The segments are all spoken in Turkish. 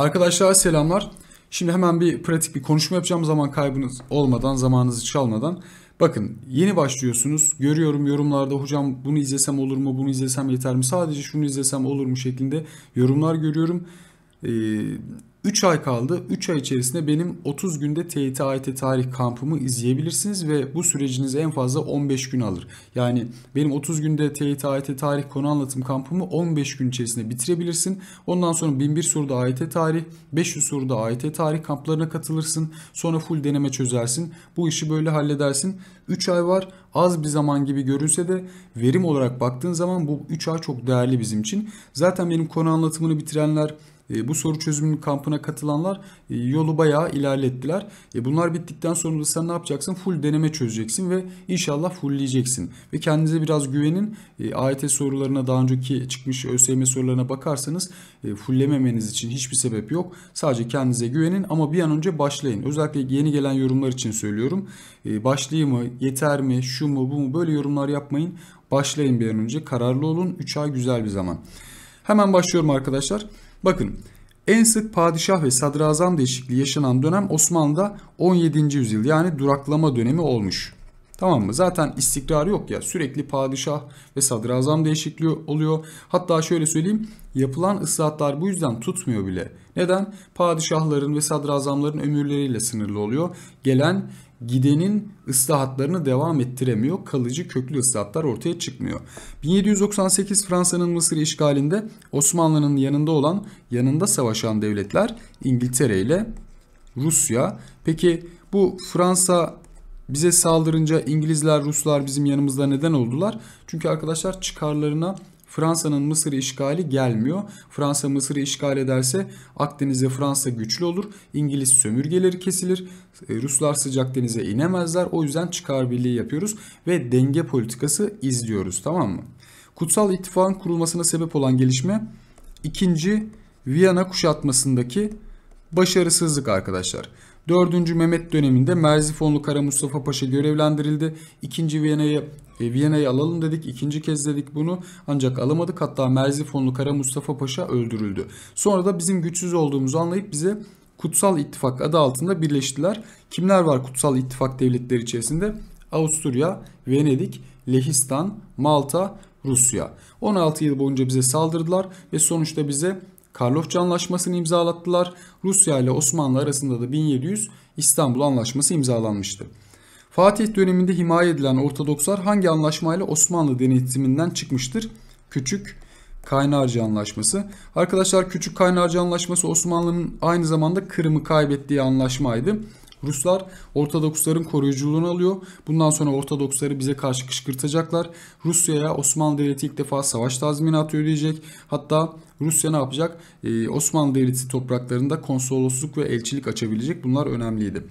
Arkadaşlar selamlar. Şimdi hemen bir pratik bir konuşma yapacağım zaman kaybınız olmadan, zamanınızı çalmadan. Bakın yeni başlıyorsunuz. Görüyorum yorumlarda hocam bunu izlesem olur mu, bunu izlesem yeter mi, sadece şunu izlesem olur mu şeklinde yorumlar görüyorum. Ee, 3 ay kaldı. 3 ay içerisinde benim 30 günde TYT AYT tarih kampımı izleyebilirsiniz ve bu süreciniz en fazla 15 gün alır. Yani benim 30 günde TYT AYT tarih konu anlatım kampımı 15 gün içerisinde bitirebilirsin. Ondan sonra 1001 soruda AYT tarih, 500 soruda AYT tarih kamplarına katılırsın. Sonra full deneme çözersin. Bu işi böyle halledersin. 3 ay var. Az bir zaman gibi görünse de verim olarak baktığın zaman bu 3 ay çok değerli bizim için. Zaten benim konu anlatımını bitirenler e, bu soru çözümünün kampına katılanlar e, yolu bayağı ilerlettiler. E, bunlar bittikten sonra da sen ne yapacaksın? Full deneme çözeceksin ve inşallah fullleyeceksin. Ve kendinize biraz güvenin. E, AYT sorularına daha önceki çıkmış ÖSYM sorularına bakarsanız e, fulllememeniz için hiçbir sebep yok. Sadece kendinize güvenin ama bir an önce başlayın. Özellikle yeni gelen yorumlar için söylüyorum. E, başlayayım mı? Yeter mi? Şu mu? Bu mu? Böyle yorumlar yapmayın. Başlayın bir an önce. Kararlı olun. 3 ay güzel bir zaman. Hemen başlıyorum arkadaşlar. Bakın en sık padişah ve sadrazam değişikliği yaşanan dönem Osmanlı'da 17. yüzyıl yani duraklama dönemi olmuş. Tamam mı? Zaten istikrar yok ya. Sürekli padişah ve sadrazam değişikliği oluyor. Hatta şöyle söyleyeyim. Yapılan ıslahatlar bu yüzden tutmuyor bile. Neden? Padişahların ve sadrazamların ömürleriyle sınırlı oluyor. Gelen gidenin ıslahatlarını devam ettiremiyor. Kalıcı köklü ıslahatlar ortaya çıkmıyor. 1798 Fransa'nın Mısır işgalinde Osmanlı'nın yanında olan, yanında savaşan devletler İngiltere ile Rusya. Peki bu Fransa bize saldırınca İngilizler, Ruslar bizim yanımızda neden oldular? Çünkü arkadaşlar çıkarlarına Fransa'nın Mısır işgali gelmiyor. Fransa Mısır'ı işgal ederse Akdeniz'de Fransa güçlü olur. İngiliz sömürgeleri kesilir. E, Ruslar sıcak denize inemezler. O yüzden çıkar birliği yapıyoruz ve denge politikası izliyoruz tamam mı? Kutsal ittifakın kurulmasına sebep olan gelişme ikinci Viyana kuşatmasındaki başarısızlık arkadaşlar. 4. Mehmet döneminde Merzifonlu Kara Mustafa Paşa görevlendirildi. 2. Viyana'yı e, Viyana'yı alalım dedik. ikinci kez dedik bunu. Ancak alamadık. Hatta Merzifonlu Kara Mustafa Paşa öldürüldü. Sonra da bizim güçsüz olduğumuzu anlayıp bize Kutsal İttifak adı altında birleştiler. Kimler var Kutsal İttifak devletleri içerisinde? Avusturya, Venedik, Lehistan, Malta, Rusya. 16 yıl boyunca bize saldırdılar ve sonuçta bize Karlofça Anlaşması'nı imzalattılar. Rusya ile Osmanlı arasında da 1700 İstanbul Anlaşması imzalanmıştı. Fatih döneminde himaye edilen Ortodokslar hangi anlaşmayla Osmanlı denetiminden çıkmıştır? Küçük Kaynarca Anlaşması. Arkadaşlar Küçük Kaynarca Anlaşması Osmanlı'nın aynı zamanda Kırım'ı kaybettiği anlaşmaydı. Ruslar Ortodoksların koruyuculuğunu alıyor. Bundan sonra Ortodoksları bize karşı kışkırtacaklar. Rusya'ya Osmanlı Devleti ilk defa savaş tazminatı ödeyecek. Hatta Rusya ne yapacak? Ee, Osmanlı Devleti topraklarında konsolosluk ve elçilik açabilecek. Bunlar önemliydi.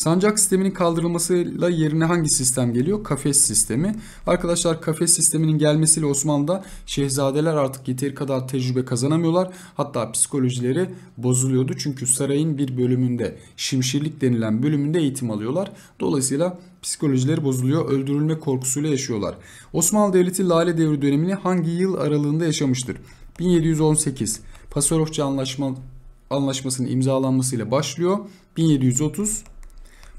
Sancak sisteminin kaldırılmasıyla yerine hangi sistem geliyor? Kafes sistemi. Arkadaşlar kafes sisteminin gelmesiyle Osmanlı'da şehzadeler artık yeteri kadar tecrübe kazanamıyorlar. Hatta psikolojileri bozuluyordu. Çünkü sarayın bir bölümünde şimşirlik denilen bölümünde eğitim alıyorlar. Dolayısıyla psikolojileri bozuluyor. Öldürülme korkusuyla yaşıyorlar. Osmanlı Devleti Lale Devri dönemini hangi yıl aralığında yaşamıştır? 1718 Pasarofça Anlaşma, Anlaşması'nın imzalanmasıyla başlıyor. 1730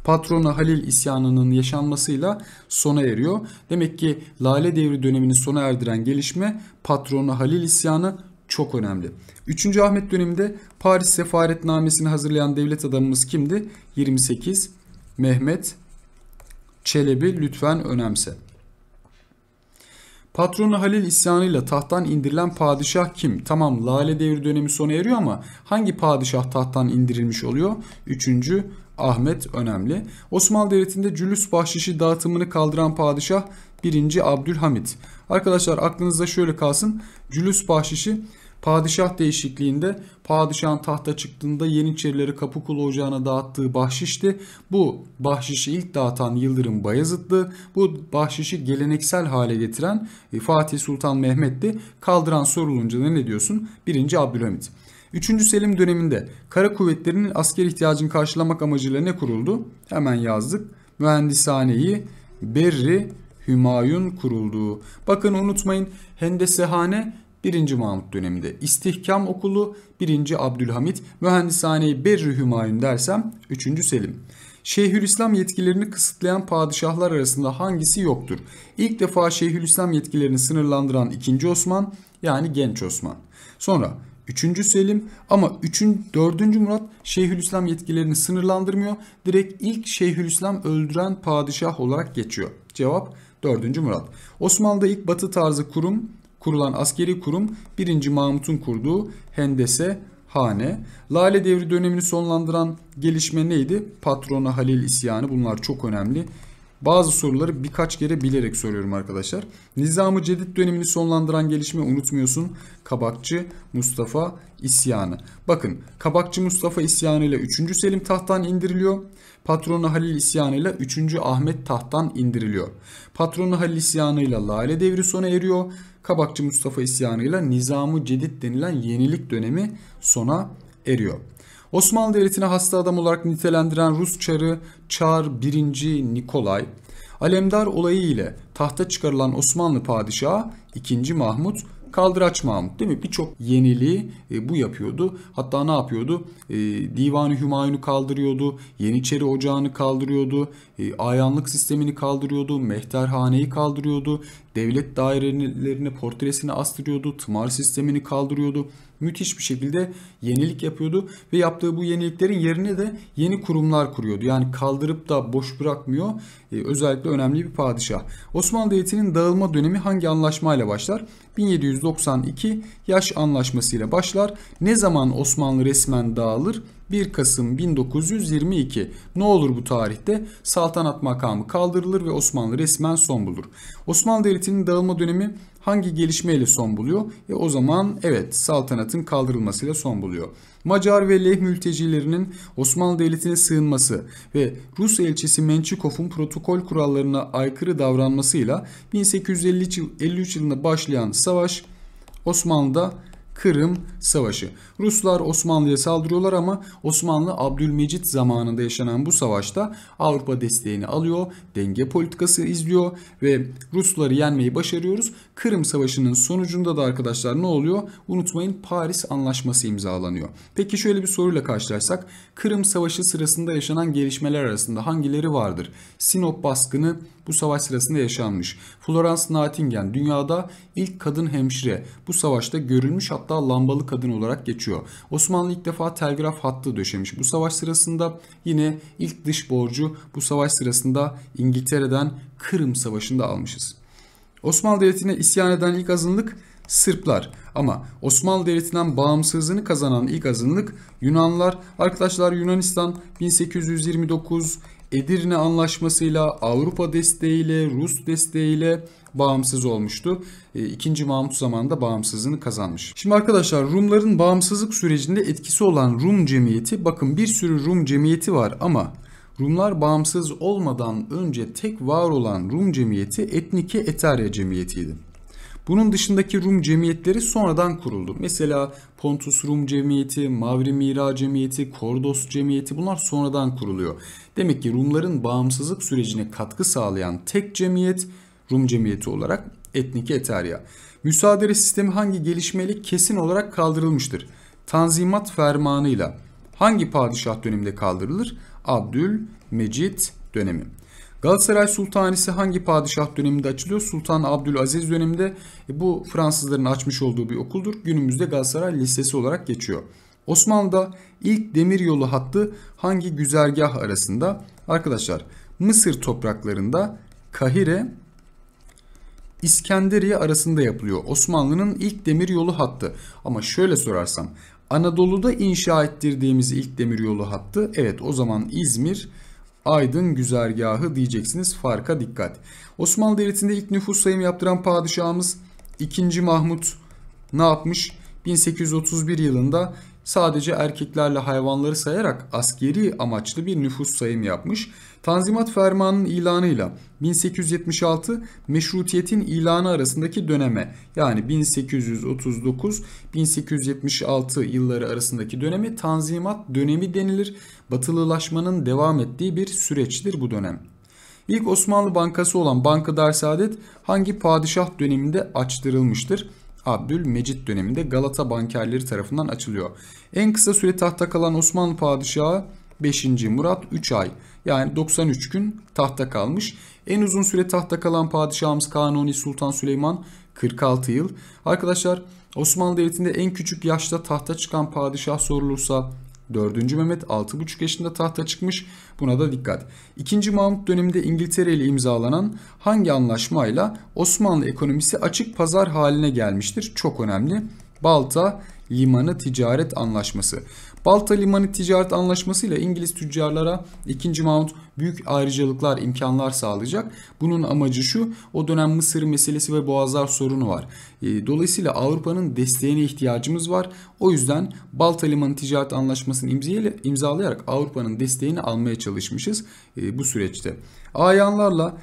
patrona Halil isyanının yaşanmasıyla sona eriyor. Demek ki Lale Devri dönemini sona erdiren gelişme patrona Halil isyanı çok önemli. 3. Ahmet döneminde Paris sefaretnamesini hazırlayan devlet adamımız kimdi? 28 Mehmet Çelebi lütfen önemse. Patronu Halil isyanıyla tahttan indirilen padişah kim? Tamam Lale Devri dönemi sona eriyor ama hangi padişah tahttan indirilmiş oluyor? 3. Ahmet önemli. Osmanlı Devleti'nde cülüs bahşişi dağıtımını kaldıran padişah 1. Abdülhamit. Arkadaşlar aklınızda şöyle kalsın. Cülüs bahşişi padişah değişikliğinde padişahın tahta çıktığında Yeniçerileri Kapıkulu Ocağı'na dağıttığı bahşişti. Bu bahşişi ilk dağıtan Yıldırım Bayezid'di. Bu bahşişi geleneksel hale getiren e, Fatih Sultan Mehmet'ti. Kaldıran sorulunca ne diyorsun? 1. Abdülhamit. 3. Selim döneminde kara kuvvetlerinin asker ihtiyacını karşılamak amacıyla ne kuruldu? Hemen yazdık. Mühendishaneyi Berri Hümayun kuruldu. Bakın unutmayın Hendesehane 1. Mahmut döneminde İstihkam Okulu 1. Abdülhamit Mühendishaneyi Berri Hümayun dersem 3. Selim. Şeyhülislam yetkilerini kısıtlayan padişahlar arasında hangisi yoktur? İlk defa Şeyhülislam yetkilerini sınırlandıran 2. Osman yani Genç Osman. Sonra 3. Selim ama 3. 4. Murat Şeyhülislam yetkilerini sınırlandırmıyor. Direkt ilk Şeyhülislam öldüren padişah olarak geçiyor. Cevap 4. Murat. Osmanlı'da ilk batı tarzı kurum kurulan askeri kurum 1. Mahmut'un kurduğu Hendese Hane. Lale devri dönemini sonlandıran gelişme neydi? Patrona Halil isyanı bunlar çok önemli. Bazı soruları birkaç kere bilerek soruyorum arkadaşlar. Nizamı Cedid dönemini sonlandıran gelişme unutmuyorsun. Kabakçı Mustafa isyanı. Bakın Kabakçı Mustafa isyanıyla 3. Selim tahttan indiriliyor. Patronu Halil isyanıyla 3. Ahmet tahttan indiriliyor. Patronu Halil isyanıyla Lale devri sona eriyor. Kabakçı Mustafa isyanıyla Nizamı Cedid denilen yenilik dönemi sona eriyor. Osmanlı Devleti'ne hasta adam olarak nitelendiren Rus çarı Çar 1. Nikolay, Alemdar olayı ile tahta çıkarılan Osmanlı padişahı 2. Mahmut Kaldıraç Mahmut değil mi? Birçok yeniliği e, bu yapıyordu. Hatta ne yapıyordu? E, divan Hümayun'u kaldırıyordu. Yeniçeri Ocağı'nı kaldırıyordu. E, ayanlık sistemini kaldırıyordu. Mehterhane'yi kaldırıyordu devlet dairelerine portresini astırıyordu, tımar sistemini kaldırıyordu. Müthiş bir şekilde yenilik yapıyordu ve yaptığı bu yeniliklerin yerine de yeni kurumlar kuruyordu. Yani kaldırıp da boş bırakmıyor. Ee, özellikle önemli bir padişah. Osmanlı Devleti'nin dağılma dönemi hangi anlaşmayla başlar? 1792 Yaş Anlaşması ile başlar. Ne zaman Osmanlı resmen dağılır? 1 Kasım 1922. Ne olur bu tarihte? Saltanat makamı kaldırılır ve Osmanlı resmen son bulur. Osmanlı Devleti'nin dağılma dönemi hangi gelişmeyle son buluyor? E o zaman evet saltanatın kaldırılmasıyla son buluyor. Macar ve Leh mültecilerinin Osmanlı Devleti'ne sığınması ve Rus elçisi Mençikov'un protokol kurallarına aykırı davranmasıyla 1853 yılında başlayan savaş Osmanlı'da Kırım Savaşı. Ruslar Osmanlı'ya saldırıyorlar ama Osmanlı Abdülmecit zamanında yaşanan bu savaşta Avrupa desteğini alıyor, denge politikası izliyor ve Rusları yenmeyi başarıyoruz. Kırım Savaşı'nın sonucunda da arkadaşlar ne oluyor? Unutmayın Paris Anlaşması imzalanıyor. Peki şöyle bir soruyla karşılaşsak Kırım Savaşı sırasında yaşanan gelişmeler arasında hangileri vardır? Sinop baskını bu savaş sırasında yaşanmış. Florence Nightingale dünyada ilk kadın hemşire bu savaşta görülmüş hatta lambalı kadın olarak geçiyor. Osmanlı ilk defa telgraf hattı döşemiş. Bu savaş sırasında yine ilk dış borcu bu savaş sırasında İngiltere'den Kırım Savaşı'nda almışız. Osmanlı Devleti'ne isyan eden ilk azınlık Sırplar ama Osmanlı Devleti'nden bağımsızlığını kazanan ilk azınlık Yunanlar. Arkadaşlar Yunanistan 1829 Edirne Anlaşması'yla, Avrupa desteğiyle, Rus desteğiyle bağımsız olmuştu. E, ikinci Mahmut zamanında bağımsızlığını kazanmış. Şimdi arkadaşlar Rumların bağımsızlık sürecinde etkisi olan Rum cemiyeti bakın bir sürü Rum cemiyeti var ama Rumlar bağımsız olmadan önce tek var olan Rum cemiyeti Etnike Eterya cemiyetiydi. Bunun dışındaki Rum cemiyetleri sonradan kuruldu. Mesela Pontus Rum Cemiyeti, Mavri Mira Cemiyeti, Kordos Cemiyeti bunlar sonradan kuruluyor. Demek ki Rumların bağımsızlık sürecine katkı sağlayan tek cemiyet Rum Cemiyeti olarak Etnik Eterya. Müsaadere sistemi hangi gelişmeyle kesin olarak kaldırılmıştır? Tanzimat fermanıyla. Hangi padişah döneminde kaldırılır? Abdül Mecid dönemi. Galatasaray Sultanisi hangi padişah döneminde açılıyor? Sultan Abdülaziz döneminde e, bu Fransızların açmış olduğu bir okuldur. Günümüzde Galatasaray Lisesi olarak geçiyor. Osmanlı'da ilk demir yolu hattı hangi güzergah arasında? Arkadaşlar Mısır topraklarında Kahire İskenderiye arasında yapılıyor. Osmanlı'nın ilk demir yolu hattı. Ama şöyle sorarsam Anadolu'da inşa ettirdiğimiz ilk demir yolu hattı evet o zaman İzmir Aydın güzergahı diyeceksiniz farka dikkat. Osmanlı Devleti'nde ilk nüfus sayımı yaptıran padişahımız 2. Mahmut ne yapmış? 1831 yılında sadece erkeklerle hayvanları sayarak askeri amaçlı bir nüfus sayımı yapmış. Tanzimat Fermanı'nın ilanıyla 1876 meşrutiyetin ilanı arasındaki döneme yani 1839-1876 yılları arasındaki dönemi Tanzimat dönemi denilir. Batılılaşmanın devam ettiği bir süreçtir bu dönem. İlk Osmanlı Bankası olan Banka Darsaadet hangi padişah döneminde açtırılmıştır? Abdülmecit döneminde Galata bankerleri tarafından açılıyor. En kısa süre tahta kalan Osmanlı padişahı 5. Murat 3 ay. Yani 93 gün tahta kalmış. En uzun süre tahta kalan padişahımız Kanuni Sultan Süleyman 46 yıl. Arkadaşlar Osmanlı Devleti'nde en küçük yaşta tahta çıkan padişah sorulursa 4. Mehmet 6,5 yaşında tahta çıkmış. Buna da dikkat. 2. Mahmut döneminde İngiltere ile imzalanan hangi anlaşmayla Osmanlı ekonomisi açık pazar haline gelmiştir? Çok önemli. Balta Limanı Ticaret Anlaşması. Balta Limanı Ticaret Anlaşması ile İngiliz tüccarlara 2. Mahmut büyük ayrıcalıklar, imkanlar sağlayacak. Bunun amacı şu, o dönem Mısır meselesi ve boğazlar sorunu var. Ee, dolayısıyla Avrupa'nın desteğine ihtiyacımız var. O yüzden Balta Limanı Ticaret Anlaşması'nı imzalayarak Avrupa'nın desteğini almaya çalışmışız ee, bu süreçte. Ayanlarla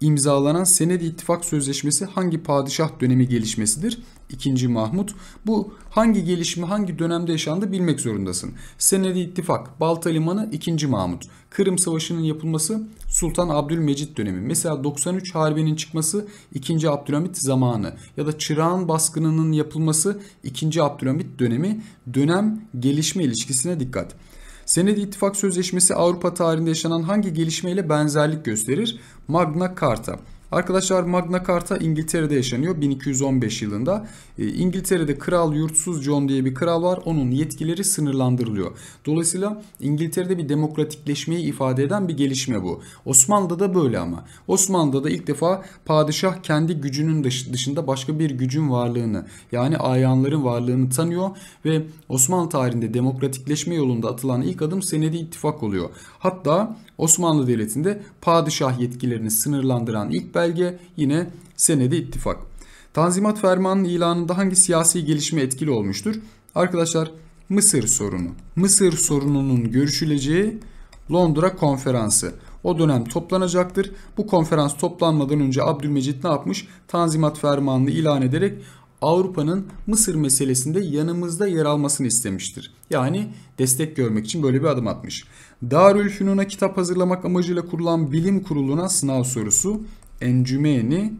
imzalanan Senedi İttifak Sözleşmesi hangi padişah dönemi gelişmesidir? 2. Mahmut. Bu hangi gelişme hangi dönemde yaşandı bilmek zorundasın. Senedi İttifak, Balta Limanı 2. Mahmut. Kırım Savaşı'nın yapılması Sultan Abdülmecit dönemi. Mesela 93 Harbi'nin çıkması 2. Abdülhamit zamanı ya da Çırağan baskınının yapılması 2. Abdülhamit dönemi dönem gelişme ilişkisine dikkat. Senedi ittifak sözleşmesi Avrupa tarihinde yaşanan hangi gelişmeyle benzerlik gösterir? Magna Carta. Arkadaşlar Magna Carta İngiltere'de yaşanıyor 1215 yılında. Ee, İngiltere'de Kral Yurtsuz John diye bir kral var. Onun yetkileri sınırlandırılıyor. Dolayısıyla İngiltere'de bir demokratikleşmeyi ifade eden bir gelişme bu. Osmanlı'da da böyle ama. Osmanlı'da da ilk defa padişah kendi gücünün dışında başka bir gücün varlığını yani ayanların varlığını tanıyor ve Osmanlı tarihinde demokratikleşme yolunda atılan ilk adım senedi ittifak oluyor. Hatta Osmanlı Devleti'nde padişah yetkilerini sınırlandıran ilk belge yine senedi ittifak. Tanzimat fermanının ilanında hangi siyasi gelişme etkili olmuştur? Arkadaşlar Mısır sorunu. Mısır sorununun görüşüleceği Londra konferansı o dönem toplanacaktır. Bu konferans toplanmadan önce Abdülmecit ne yapmış? Tanzimat fermanını ilan ederek Avrupa'nın Mısır meselesinde yanımızda yer almasını istemiştir. Yani destek görmek için böyle bir adım atmış. Darülfünun'a kitap hazırlamak amacıyla kurulan bilim kuruluna sınav sorusu encümeni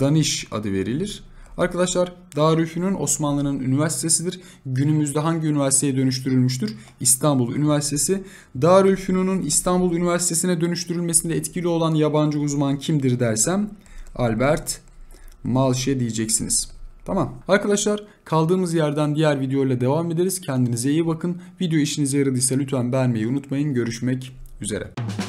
Daniş adı verilir. Arkadaşlar Darülfünun Osmanlı'nın üniversitesidir. Günümüzde hangi üniversiteye dönüştürülmüştür? İstanbul Üniversitesi. Darülfünun'un İstanbul Üniversitesi'ne dönüştürülmesinde etkili olan yabancı uzman kimdir dersem Albert Malşe diyeceksiniz. Tamam. Arkadaşlar kaldığımız yerden diğer videoyla devam ederiz. Kendinize iyi bakın. Video işinize yaradıysa lütfen beğenmeyi unutmayın. Görüşmek üzere.